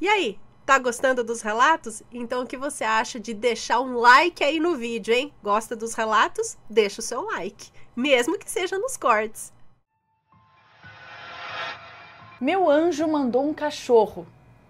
E aí, tá gostando dos relatos? Então o que você acha de deixar um like aí no vídeo, hein? Gosta dos relatos? Deixa o seu like, mesmo que seja nos cortes. Meu anjo mandou um cachorro.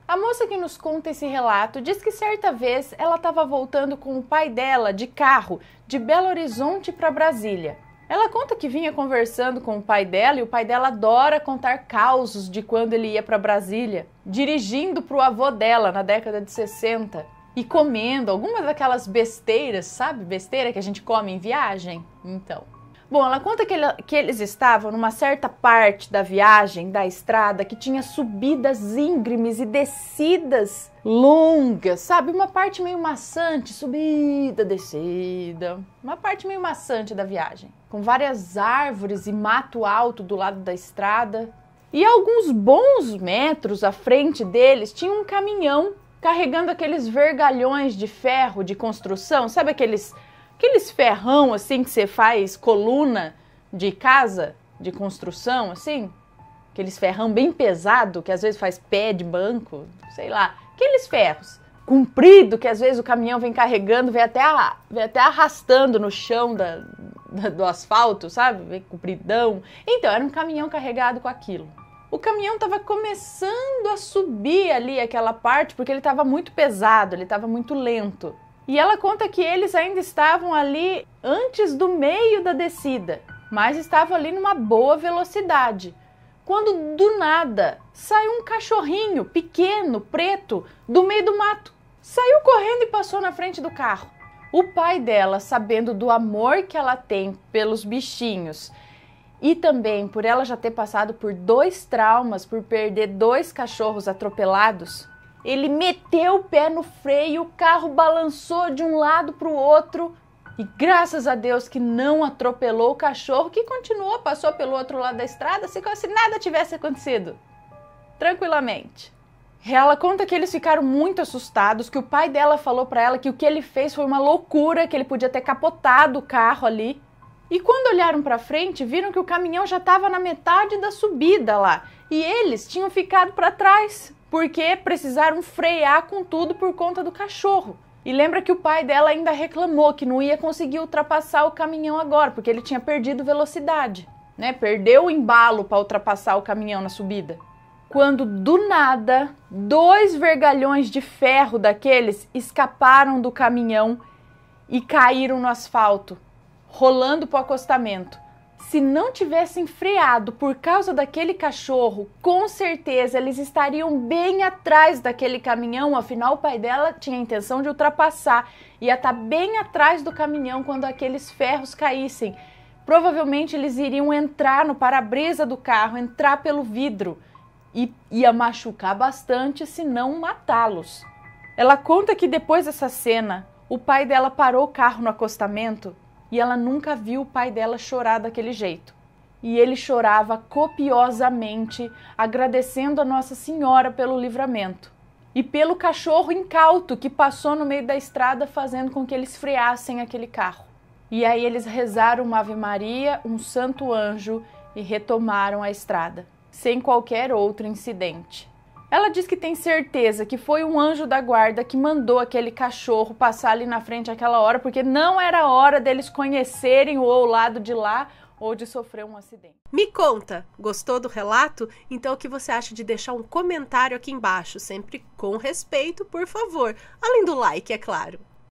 A moça que nos conta esse relato diz que certa vez ela estava voltando com o pai dela de carro de Belo Horizonte para Brasília. Ela conta que vinha conversando com o pai dela e o pai dela adora contar causos de quando ele ia para Brasília, dirigindo para o avô dela na década de 60 e comendo algumas daquelas besteiras, sabe? Besteira que a gente come em viagem. Então. Bom, ela conta que, ele, que eles estavam numa certa parte da viagem, da estrada, que tinha subidas íngremes e descidas longas, sabe? Uma parte meio maçante, subida, descida. Uma parte meio maçante da viagem com várias árvores e mato alto do lado da estrada. E alguns bons metros à frente deles tinha um caminhão carregando aqueles vergalhões de ferro de construção, sabe aqueles aqueles ferrão assim que você faz coluna de casa, de construção assim, aqueles ferrão bem pesado que às vezes faz pé de banco, sei lá, aqueles ferros comprido que às vezes o caminhão vem carregando, vem até, a, vem até arrastando no chão da, do asfalto, sabe? Compridão. Então, era um caminhão carregado com aquilo. O caminhão estava começando a subir ali aquela parte porque ele estava muito pesado, ele estava muito lento. E ela conta que eles ainda estavam ali antes do meio da descida, mas estavam ali numa boa velocidade. Quando do nada saiu um cachorrinho pequeno, preto, do meio do mato. Saiu correndo e passou na frente do carro. O pai dela, sabendo do amor que ela tem pelos bichinhos e também por ela já ter passado por dois traumas, por perder dois cachorros atropelados, ele meteu o pé no freio, o carro balançou de um lado para o outro e graças a Deus que não atropelou o cachorro, que continuou, passou pelo outro lado da estrada, se como se nada tivesse acontecido. Tranquilamente. Ela conta que eles ficaram muito assustados, que o pai dela falou para ela que o que ele fez foi uma loucura, que ele podia ter capotado o carro ali. E quando olharam para frente, viram que o caminhão já estava na metade da subida lá, e eles tinham ficado para trás, porque precisaram frear com tudo por conta do cachorro. E lembra que o pai dela ainda reclamou que não ia conseguir ultrapassar o caminhão agora, porque ele tinha perdido velocidade, né? Perdeu o embalo para ultrapassar o caminhão na subida quando do nada dois vergalhões de ferro daqueles escaparam do caminhão e caíram no asfalto, rolando para o acostamento. Se não tivessem freado por causa daquele cachorro, com certeza eles estariam bem atrás daquele caminhão, afinal o pai dela tinha a intenção de ultrapassar, ia estar tá bem atrás do caminhão quando aqueles ferros caíssem. Provavelmente eles iriam entrar no para-brisa do carro, entrar pelo vidro e ia machucar bastante se não matá-los. Ela conta que depois dessa cena, o pai dela parou o carro no acostamento e ela nunca viu o pai dela chorar daquele jeito. E ele chorava copiosamente, agradecendo a Nossa Senhora pelo livramento e pelo cachorro incauto que passou no meio da estrada, fazendo com que eles freassem aquele carro. E aí eles rezaram uma Ave Maria, um Santo Anjo e retomaram a estrada sem qualquer outro incidente. Ela diz que tem certeza que foi um anjo da guarda que mandou aquele cachorro passar ali na frente aquela hora, porque não era hora deles conhecerem ou o lado de lá ou de sofrer um acidente. Me conta, gostou do relato? Então o que você acha de deixar um comentário aqui embaixo, sempre com respeito, por favor, além do like, é claro.